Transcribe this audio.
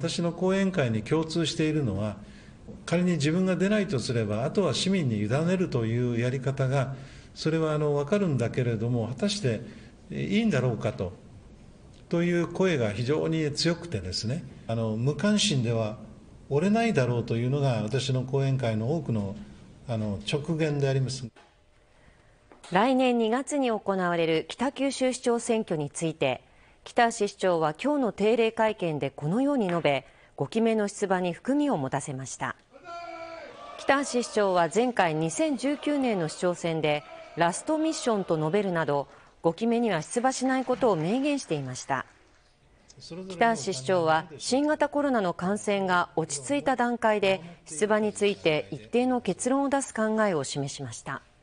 私の後援会に共通しているのは、仮に自分が出ないとすれば、あとは市民に委ねるというやり方が、それはあの分かるんだけれども、果たしていいんだろうかとという声が非常に強くてですねあの無関心では折れないだろうというのが私の講演会の多くのあの直言であります来年2月に行われる北九州市長選挙について北橋市長は今日の定例会見でこのように述べ5期目の出馬に含みを持たせました北橋市長は前回2019年の市長選でラストミッションと述べるなど5期目には出馬しないことを明言していました北橋市長は新型コロナの感染が落ち着いた段階で出馬について一定の結論を出す考えを示しました。